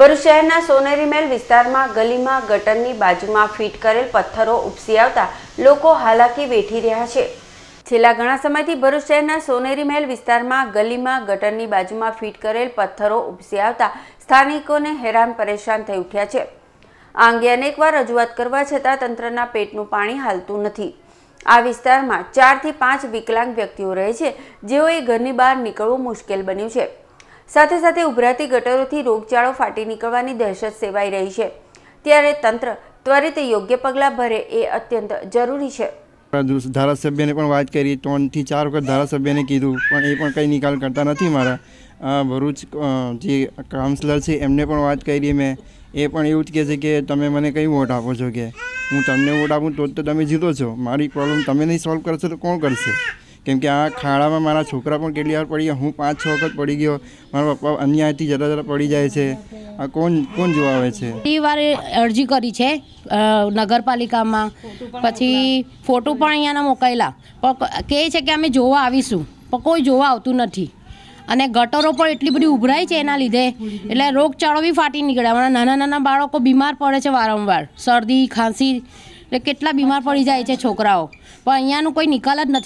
ભરૂચ શહેરના સોનેરી મેલ વિસ્તારમાં ગલીમાં ગટરની બાજુમાં ફિટ કરેલ પથ્થરો ઉપસી આવતા લોકો હાલાકી વેઠી રહ્યા છે છેલ્લા ઘણા સમયથી ભરૂચ શહેરના સોનેરી મહેલ વિસ્તારમાં ગલીમાં ગટરની બાજુમાં ફિટ કરેલ પથ્થરો ઉપસી આવતા સ્થાનિકોને હેરાન પરેશાન થઈ ઉઠ્યા છે આ અંગે અનેકવાર રજૂઆત કરવા છતાં તંત્રના પેટનું પાણી હાલતું નથી આ વિસ્તારમાં ચારથી પાંચ વિકલાંગ વ્યક્તિઓ રહે છે જેઓએ ઘરની બહાર નીકળવું મુશ્કેલ બન્યું છે સાથે સાથે ઉભરાતી ગટરોથી રોગચાળો ફાટી નીકળવાની દહેશત સેવાઈ રહી છે ત્યારે તંત્ર ત્વરિત યોગ્ય પગલાં ભરે એ અત્યંત જરૂરી છે ધારાસભ્યને પણ વાત કરી ત્રણથી ચાર વખત ધારાસભ્યને કીધું પણ એ પણ કંઈ નિકાલ કરતા નથી મારા ભરૂચ જે કાઉન્સિલર છે એમને પણ વાત કરી મેં એ પણ એવું જ કહે છે કે તમે મને કઈ વોટ આપો છો કે હું તમને વોટ આપું તો જ તો તમે જીતો છો મારી પ્રોબ્લેમ તમે નહીં સોલ્વ કરશો તો કોણ કરશે કેમ કે આ ખાડામાં મારા છોકરા પણ કેટલી વાર પડી ગયા હું પાંચ છ વખત પડી ગયો મારા પપ્પા અન્ય હાથથી જરા જરા પડી જાય છે આ કોણ કોણ જોવા આવે છે એ વારે અરજી કરી છે નગરપાલિકામાં પછી ફોટો પણ અહીંયાના મોકલેલા પણ કહે છે કે અમે જોવા આવીશું પણ કોઈ જોવા આવતું નથી અને ગટરો પણ એટલી બધી ઉભરાય છે એના લીધે એટલે રોગચાળો બી ફાટી નીકળે હમણાં નાના નાના બાળકો બીમાર પડે છે વારંવાર શરદી ખાંસી એટલે કેટલા બીમાર પડી જાય છે છોકરાઓ પણ અહીંયાનું કોઈ નિકાલ જ નથી